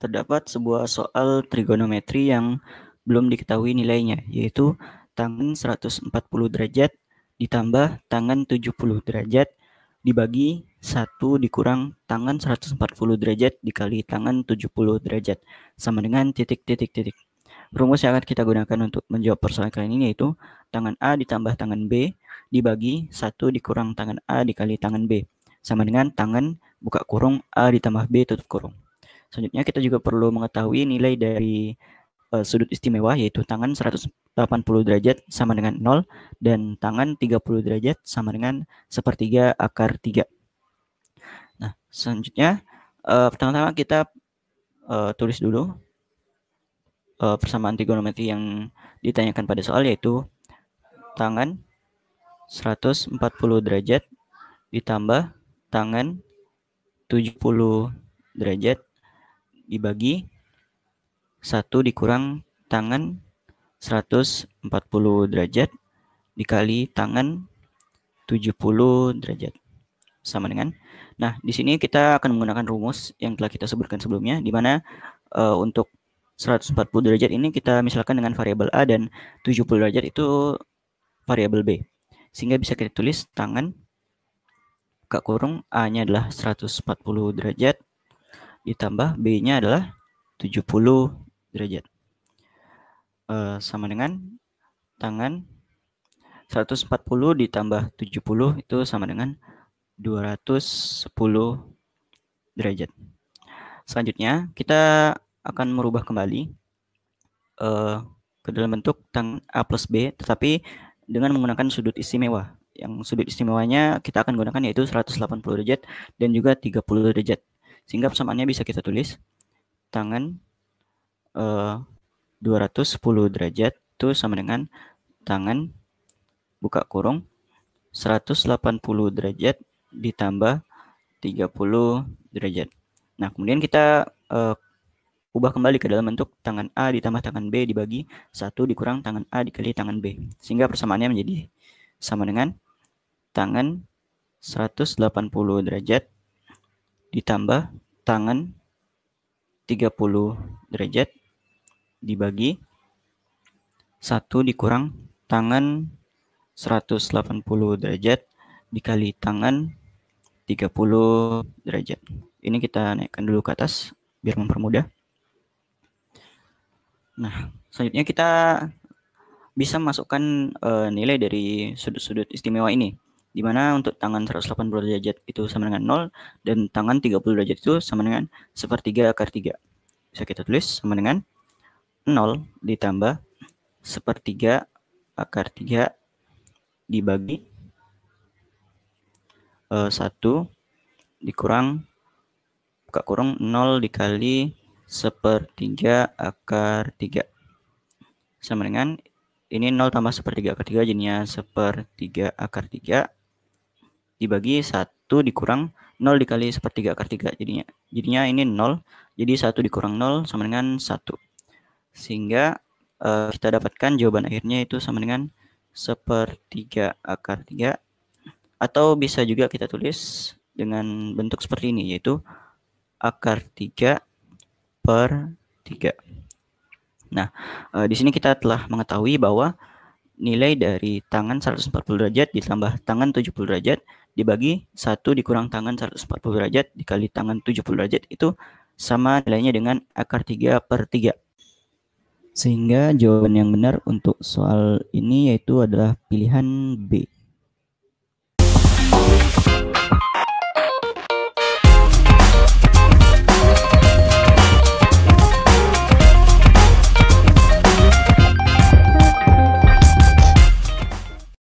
terdapat sebuah soal trigonometri yang belum diketahui nilainya, yaitu tangan 140 derajat ditambah tangan 70 derajat dibagi 1 dikurang tangan 140 derajat dikali tangan 70 derajat sama dengan titik-titik-titik. Rumus yang akan kita gunakan untuk menjawab persoalan kali ini yaitu tangan A ditambah tangan B dibagi 1 dikurang tangan A dikali tangan B sama dengan tangan buka kurung A ditambah B tutup kurung. Selanjutnya kita juga perlu mengetahui nilai dari uh, sudut istimewa yaitu tangan 180 derajat sama dengan 0 dan tangan 30 derajat sama dengan sepertiga akar 3. Nah, selanjutnya uh, pertama-tama kita uh, tulis dulu uh, persamaan trigonometri yang ditanyakan pada soal yaitu tangan 140 derajat ditambah tangan 70 derajat dibagi 1 dikurang tangan 140 derajat dikali tangan 70 derajat sama dengan. Nah, di sini kita akan menggunakan rumus yang telah kita sebutkan sebelumnya di mana uh, untuk 140 derajat ini kita misalkan dengan variabel A dan 70 derajat itu variabel B. Sehingga bisa kita tulis tangan Kak kurung A-nya adalah 140 derajat ditambah B-nya adalah 70 derajat. E, sama dengan tangan 140 ditambah 70 itu sama dengan 210 derajat. Selanjutnya kita akan merubah kembali e, ke dalam bentuk tang A plus B tetapi dengan menggunakan sudut istimewa. Yang sudut istimewanya kita akan gunakan yaitu 180 derajat dan juga 30 derajat. Sehingga persamaannya bisa kita tulis tangan eh, uh, 210 derajat itu sama dengan tangan buka kurung 180 derajat ditambah 30 derajat. Nah, kemudian kita uh, ubah kembali ke dalam bentuk tangan A ditambah tangan B dibagi 1 dikurang tangan A dikali tangan B. Sehingga persamaannya menjadi sama dengan tangan 180 derajat ditambah tangan 30 derajat dibagi 1 dikurang tangan 180 derajat dikali tangan 30 derajat. Ini kita naikkan dulu ke atas biar mempermudah. Nah, selanjutnya kita bisa masukkan uh, nilai dari sudut-sudut istimewa ini di mana untuk tangan 180 derajat itu sama dengan 0 dan tangan 30 derajat itu sama dengan 3 akar 3. Bisa kita tulis sama dengan 0 ditambah 3 akar 3 dibagi 1 eh, dikurang buka kurung 0 dikali 3 akar 3 sama dengan ini 0 tambah 3 akar 3 jadinya 3 akar 3 dibagi 1 dikurang 0 dikali 1 per 3 akar 3 jadinya. Jadinya ini 0, jadi 1 dikurang 0 sama dengan 1. Sehingga uh, kita dapatkan jawaban akhirnya itu sama dengan 1 per 3 akar 3. Atau bisa juga kita tulis dengan bentuk seperti ini, yaitu akar 3 per 3. Nah, uh, di sini kita telah mengetahui bahwa nilai dari tangan 140 derajat ditambah tangan 70 derajat dibagi 1 dikurang tangan 140 derajat dikali tangan 70 derajat itu sama nilainya dengan akar 3 per 3. Sehingga jawaban yang benar untuk soal ini yaitu adalah pilihan B.